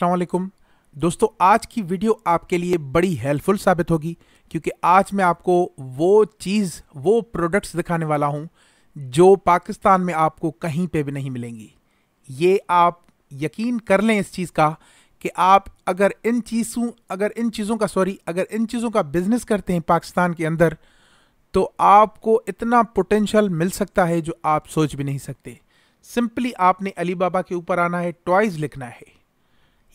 असलकुम दोस्तों आज की वीडियो आपके लिए बड़ी हेल्पफुल साबित होगी क्योंकि आज मैं आपको वो चीज़ वो प्रोडक्ट्स दिखाने वाला हूँ जो पाकिस्तान में आपको कहीं पे भी नहीं मिलेंगी ये आप यकीन कर लें इस चीज़ का कि आप अगर इन चीज़ों अगर इन चीज़ों का सॉरी अगर इन चीज़ों का बिज़नेस करते हैं पाकिस्तान के अंदर तो आपको इतना पोटेंशल मिल सकता है जो आप सोच भी नहीं सकते सिंपली आपने अली बाबा के ऊपर आना है टॉयज़ लिखना है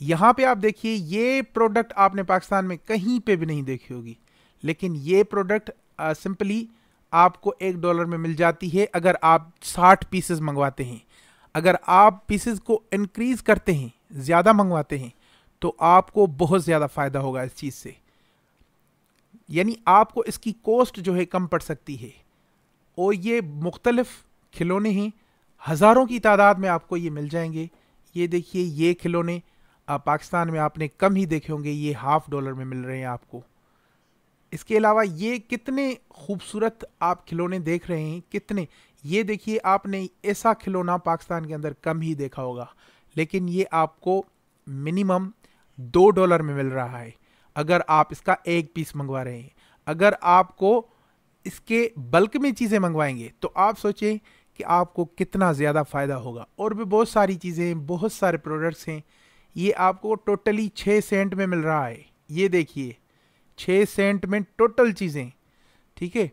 यहाँ पे आप देखिए ये प्रोडक्ट आपने पाकिस्तान में कहीं पे भी नहीं देखी होगी लेकिन ये प्रोडक्ट सिंपली आपको एक डॉलर में मिल जाती है अगर आप साठ पीसेस मंगवाते हैं अगर आप पीसेस को इनक्रीज़ करते हैं ज़्यादा मंगवाते हैं तो आपको बहुत ज़्यादा फ़ायदा होगा इस चीज़ से यानी आपको इसकी कॉस्ट जो है कम पड़ सकती है और ये मुख्तलफ़ खिलौने हैं हज़ारों की तादाद में आपको ये मिल जाएंगे ये देखिए ये खिलौने पाकिस्तान में आपने कम ही देखे होंगे ये हाफ़ डॉलर में मिल रहे हैं आपको इसके अलावा ये कितने खूबसूरत आप खिलौने देख रहे हैं कितने ये देखिए आपने ऐसा खिलौना पाकिस्तान के अंदर कम ही देखा होगा लेकिन ये आपको मिनिमम दो डॉलर में मिल रहा है अगर आप इसका एक पीस मंगवा रहे हैं अगर आपको इसके बल्क में चीज़ें मंगवाएंगे तो आप सोचें कि आपको कितना ज़्यादा फ़ायदा होगा और भी बहुत सारी चीज़ें बहुत सारे प्रोडक्ट्स हैं ये आपको टोटली छः सेंट में मिल रहा है ये देखिए छः सेंट में टोटल चीज़ें ठीक है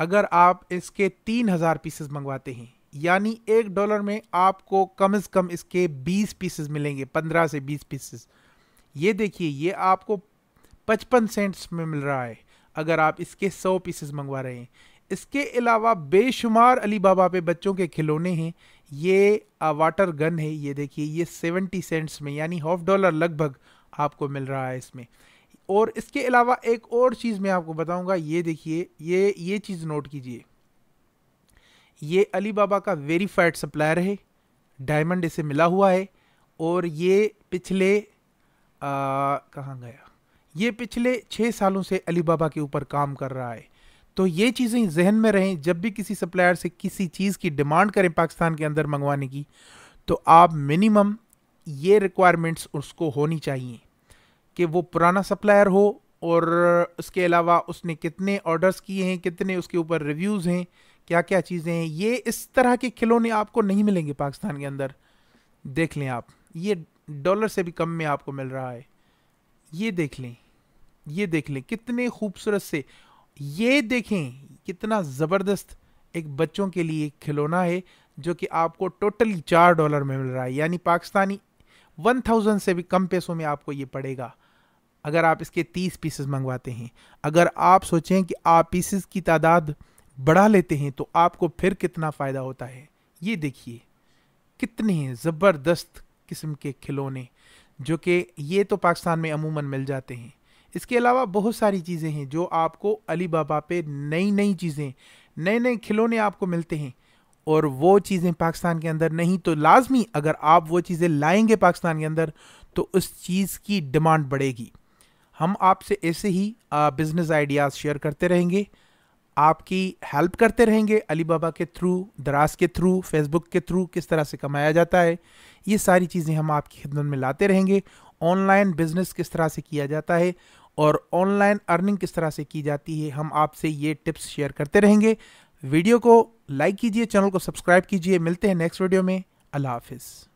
अगर आप इसके तीन हज़ार पीसेस मंगवाते हैं यानी एक डॉलर में आपको कम से कम इसके बीस पीसेस मिलेंगे पंद्रह से बीस पीसेस ये देखिए ये आपको पचपन सेंट्स में मिल रहा है अगर आप इसके सौ पीसेस मंगवा रहे हैं इसके अलावा बेशुमार अली बाबा पे बच्चों के खिलौने हैं ये वाटर गन है ये देखिए ये सेवेंटी सेंट्स में यानी हाफ डॉलर लगभग आपको मिल रहा है इसमें और इसके अलावा एक और चीज़ मैं आपको बताऊंगा ये देखिए ये ये चीज़ नोट कीजिए ये अली बाबा का वेरीफाइड सप्लायर है डायमंड इसे मिला हुआ है और ये पिछले कहाँ गया ये पिछले छः सालों से अली बाबा के ऊपर काम कर रहा है तो ये चीज़ें जहन में रहें जब भी किसी सप्लायर से किसी चीज़ की डिमांड करें पाकिस्तान के अंदर मंगवाने की तो आप मिनिमम ये रिक्वायरमेंट्स उसको होनी चाहिए कि वो पुराना सप्लायर हो और उसके अलावा उसने कितने ऑर्डर्स किए हैं कितने उसके ऊपर रिव्यूज़ हैं क्या क्या चीज़ें हैं ये इस तरह के खिलौने आपको नहीं मिलेंगे पाकिस्तान के अंदर देख लें आप ये डॉलर से भी कम में आपको मिल रहा है ये देख लें ये देख लें कितने खूबसूरत से ये देखें कितना ज़बरदस्त एक बच्चों के लिए खिलौना है जो कि आपको टोटली चार डॉलर में मिल रहा है यानी पाकिस्तानी वन थाउजेंड से भी कम पैसों में आपको ये पड़ेगा अगर आप इसके तीस पीसेस मंगवाते हैं अगर आप सोचें कि आप पीसेस की तादाद बढ़ा लेते हैं तो आपको फिर कितना फ़ायदा होता है ये देखिए कितने ज़बरदस्त किस्म के खिलौने जो कि ये तो पाकिस्तान में अमूमन मिल जाते हैं इसके अलावा बहुत सारी चीज़ें हैं जो आपको अली बाबा पे नई नई चीज़ें नए नए खिलौने आपको मिलते हैं और वो चीज़ें पाकिस्तान के अंदर नहीं तो लाजमी अगर आप वो चीज़ें लाएंगे पाकिस्तान के अंदर तो उस चीज़ की डिमांड बढ़ेगी हम आपसे ऐसे ही बिज़नेस आइडियाज़ शेयर करते रहेंगे आपकी हेल्प करते रहेंगे अली बाबा के थ्रू दराज के थ्रू फेसबुक के थ्रू किस तरह से कमाया जाता है ये सारी चीज़ें हम आपकी खिदमत में लाते रहेंगे ऑनलाइन बिज़नेस किस तरह से किया जाता है और ऑनलाइन अर्निंग किस तरह से की जाती है हम आपसे ये टिप्स शेयर करते रहेंगे वीडियो को लाइक कीजिए चैनल को सब्सक्राइब कीजिए मिलते हैं नेक्स्ट वीडियो में अल्लाह हाफिज़